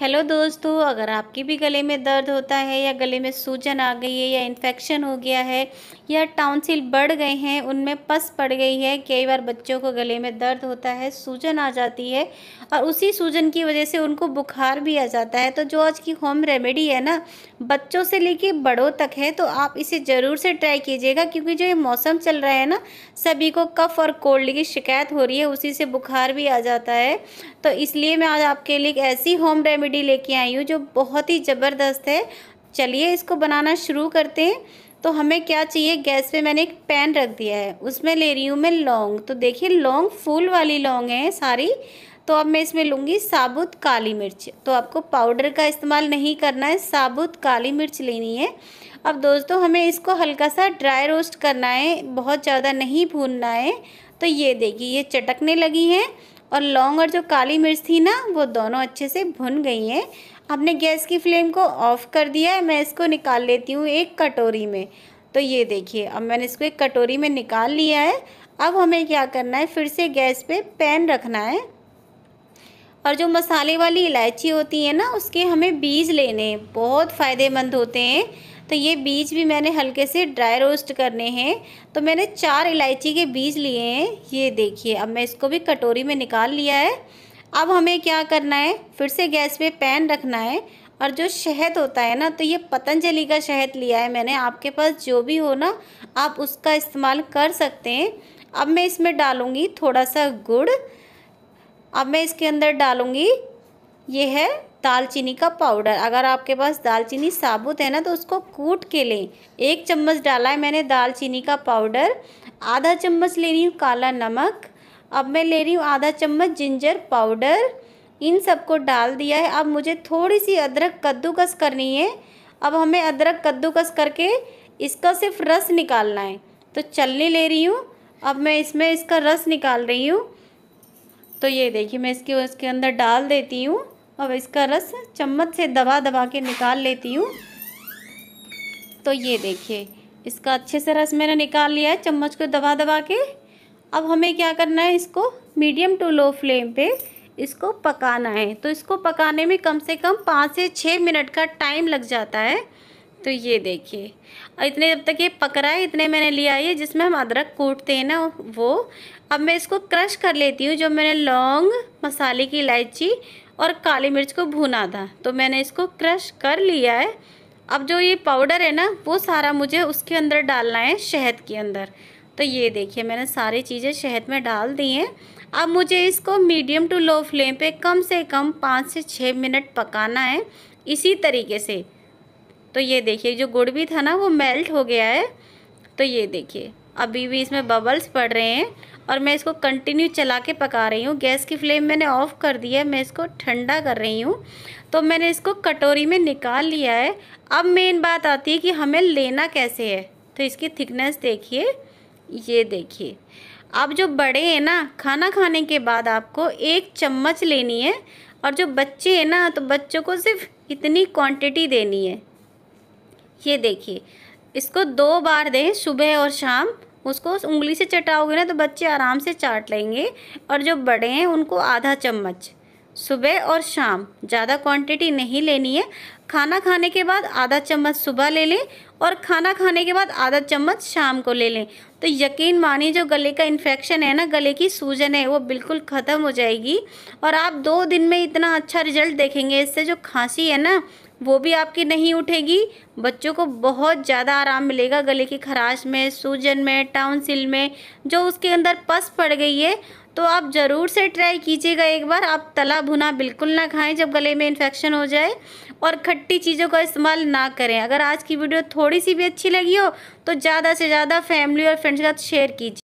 hello दोस्तों अगर आपकी भी गले में दर्द होता है या गले में सूजन आ गई है या इन्फेक्शन हो गया है या टाउनसिल बढ़ गए हैं उनमें पस पड़ गई है कई बार बच्चों को गले में दर्द होता है सूजन आ जाती है और उसी सूजन की वजह से उनको बुखार भी आ जाता है तो जो आज की होम रेमेडी है ना बच्चों से लेके बड़ों तक है तो आप इसे ज़रूर से ट्राई कीजिएगा क्योंकि जो ये मौसम चल रहा है ना सभी को कफ़ और कोल्ड की शिकायत हो रही है उसी से बुखार भी आ जाता है तो इसलिए मैं आज आपके लिए ऐसी होम रेमेडी रेमेडी लेके आई हूँ जो बहुत ही ज़बरदस्त है चलिए इसको बनाना शुरू करते हैं तो हमें क्या चाहिए गैस पे मैंने एक पैन रख दिया है उसमें ले रही हूँ मैं लौंग तो देखिए लौंग फूल वाली लौंग है सारी तो अब मैं इसमें लूँगी साबुत काली मिर्च तो आपको पाउडर का इस्तेमाल नहीं करना है साबुत काली मिर्च लेनी है अब दोस्तों हमें इसको हल्का सा ड्राई रोस्ट करना है बहुत ज़्यादा नहीं भूनना है तो ये देखिए ये चटकने लगी हैं और लौंग और जो काली मिर्च थी ना वो दोनों अच्छे से भुन गई हैं आपने गैस की फ्लेम को ऑफ़ कर दिया है मैं इसको निकाल लेती हूँ एक कटोरी में तो ये देखिए अब मैंने इसको एक कटोरी में निकाल लिया है अब हमें क्या करना है फिर से गैस पे पैन रखना है और जो मसाले वाली इलायची होती है ना उसके हमें बीज लेने बहुत फ़ायदेमंद होते हैं तो ये बीज भी मैंने हल्के से ड्राई रोस्ट करने हैं तो मैंने चार इलायची के बीज लिए हैं ये देखिए अब मैं इसको भी कटोरी में निकाल लिया है अब हमें क्या करना है फिर से गैस पे पैन रखना है और जो शहद होता है ना तो ये पतंजलि का शहद लिया है मैंने आपके पास जो भी हो ना आप उसका इस्तेमाल कर सकते हैं अब मैं इसमें डालूँगी थोड़ा सा गुड़ अब मैं इसके अंदर डालूँगी ये है दालचीनी का पाउडर अगर आपके पास दालचीनी साबुत है ना तो उसको कूट के लें एक चम्मच डाला है मैंने दालचीनी का पाउडर आधा चम्मच ले रही हूँ काला नमक अब मैं ले रही हूँ आधा चम्मच जिंजर पाउडर इन सबको डाल दिया है अब मुझे थोड़ी सी अदरक कद्दूकस करनी है अब हमें अदरक कद्दूकस करके इसका सिर्फ रस निकालना है तो चलने ले रही हूँ अब मैं इसमें इसका रस निकाल रही हूँ तो ये देखिए मैं इसके इसके अंदर डाल देती हूँ अब इसका रस चम्मच से दबा दबा के निकाल लेती हूँ तो ये देखिए इसका अच्छे से रस मैंने निकाल लिया है चम्मच को दबा दबा के अब हमें क्या करना है इसको मीडियम टू लो फ्लेम पे इसको पकाना है तो इसको पकाने में कम से कम पाँच से छः मिनट का टाइम लग जाता है तो ये देखिए और इतने जब तक ये पक रहा है इतने मैंने लिया ये जिसमें हम अदरक कूटते हैं ना वो अब मैं इसको क्रश कर लेती हूँ जो मैंने लौंग मसाले की इलायची और काली मिर्च को भुना था तो मैंने इसको क्रश कर लिया है अब जो ये पाउडर है ना वो सारा मुझे उसके अंदर डालना है शहद के अंदर तो ये देखिए मैंने सारी चीज़ें शहद में डाल दी हैं अब मुझे इसको मीडियम टू लो फ्लेम पे कम से कम पाँच से छः मिनट पकाना है इसी तरीके से तो ये देखिए जो गुड़ भी था ना वो मेल्ट हो गया है तो ये देखिए अभी भी इसमें बबल्स पड़ रहे हैं और मैं इसको कंटिन्यू चला के पका रही हूँ गैस की फ्लेम मैंने ऑफ़ कर दिया है मैं इसको ठंडा कर रही हूँ तो मैंने इसको कटोरी में निकाल लिया है अब मेन बात आती है कि हमें लेना कैसे है तो इसकी थिकनेस देखिए ये देखिए अब जो बड़े हैं ना खाना खाने के बाद आपको एक चम्मच लेनी है और जो बच्चे हैं ना तो बच्चों को सिर्फ इतनी क्वांटिटी देनी है ये देखिए इसको दो बार दें सुबह और शाम उसको उस उंगली से चटाओगे ना तो बच्चे आराम से चाट लेंगे और जो बड़े हैं उनको आधा चम्मच सुबह और शाम ज़्यादा क्वांटिटी नहीं लेनी है खाना खाने के बाद आधा चम्मच सुबह ले लें और खाना खाने के बाद आधा चम्मच शाम को ले लें तो यकीन मानिए जो गले का इन्फेक्शन है ना गले की सूजन है वो बिल्कुल ख़त्म हो जाएगी और आप दो दिन में इतना अच्छा रिजल्ट देखेंगे इससे जो खांसी है ना वो भी आपकी नहीं उठेगी बच्चों को बहुत ज़्यादा आराम मिलेगा गले की खराश में सूजन में टाउनसिल में जो उसके अंदर पस पड़ गई है तो आप ज़रूर से ट्राई कीजिएगा एक बार आप तला भुना बिल्कुल ना खाएं जब गले में इन्फेक्शन हो जाए और खट्टी चीज़ों का इस्तेमाल ना करें अगर आज की वीडियो थोड़ी सी भी अच्छी लगी हो तो ज़्यादा से ज़्यादा फैमिली और फ्रेंड्स के साथ शेयर कीजिए